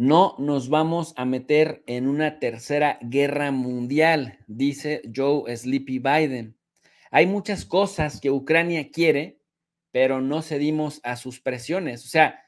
No nos vamos a meter en una tercera guerra mundial, dice Joe Sleepy Biden. Hay muchas cosas que Ucrania quiere, pero no cedimos a sus presiones. O sea,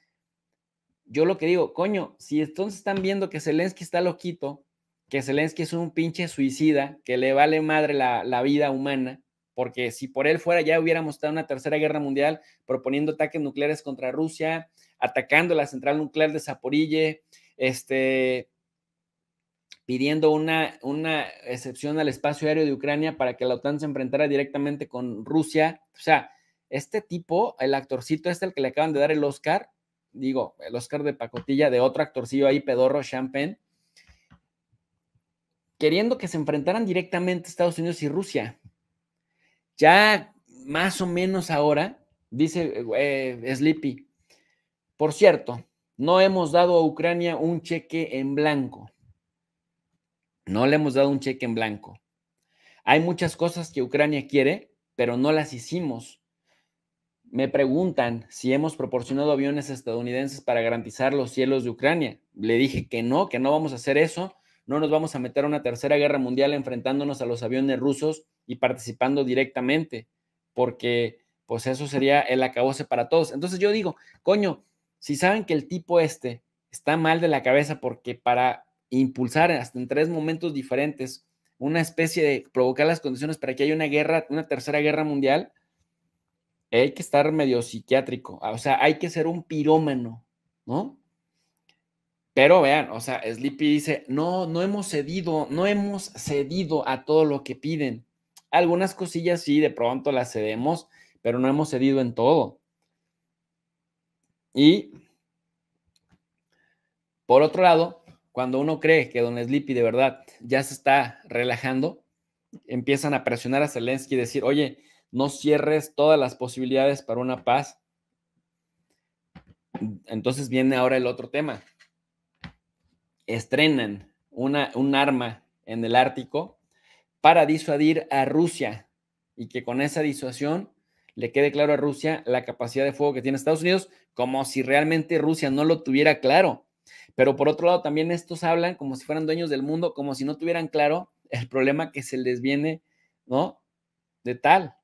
yo lo que digo, coño, si entonces están viendo que Zelensky está loquito, que Zelensky es un pinche suicida, que le vale madre la, vida humana, porque si por él fuera ya hubiéramos estado en una tercera guerra mundial proponiendo ataques nucleares contra Rusia, atacando la central nuclear de Zaporille, este, pidiendo una, una excepción al espacio aéreo de Ucrania para que la OTAN se enfrentara directamente con Rusia. O sea, este tipo, el actorcito este el que le acaban de dar el Oscar, digo, el Oscar de pacotilla de otro actorcillo ahí, Pedorro Champagne, queriendo que se enfrentaran directamente Estados Unidos y Rusia. Ya más o menos ahora, dice eh, eh, Sleepy, por cierto, no hemos dado a Ucrania un cheque en blanco. No le hemos dado un cheque en blanco. Hay muchas cosas que Ucrania quiere, pero no las hicimos. Me preguntan si hemos proporcionado aviones estadounidenses para garantizar los cielos de Ucrania. Le dije que no, que no vamos a hacer eso. No nos vamos a meter a una tercera guerra mundial enfrentándonos a los aviones rusos y participando directamente, porque pues eso sería el acabose para todos. Entonces yo digo, coño, si saben que el tipo este está mal de la cabeza porque para impulsar hasta en tres momentos diferentes una especie de provocar las condiciones para que haya una guerra, una tercera guerra mundial, hay que estar medio psiquiátrico, ah, o sea, hay que ser un pirómano, ¿no? Pero vean, o sea, Sleepy dice, no, no hemos cedido, no hemos cedido a todo lo que piden. Algunas cosillas sí, de pronto las cedemos, pero no hemos cedido en todo. Y por otro lado, cuando uno cree que Don Sleepy de verdad ya se está relajando, empiezan a presionar a Zelensky y decir, oye, no cierres todas las posibilidades para una paz. Entonces viene ahora el otro tema. Estrenan una, un arma en el Ártico para disuadir a Rusia y que con esa disuasión le quede claro a Rusia la capacidad de fuego que tiene Estados Unidos, como si realmente Rusia no lo tuviera claro. Pero por otro lado, también estos hablan como si fueran dueños del mundo, como si no tuvieran claro el problema que se les viene, ¿no? De tal.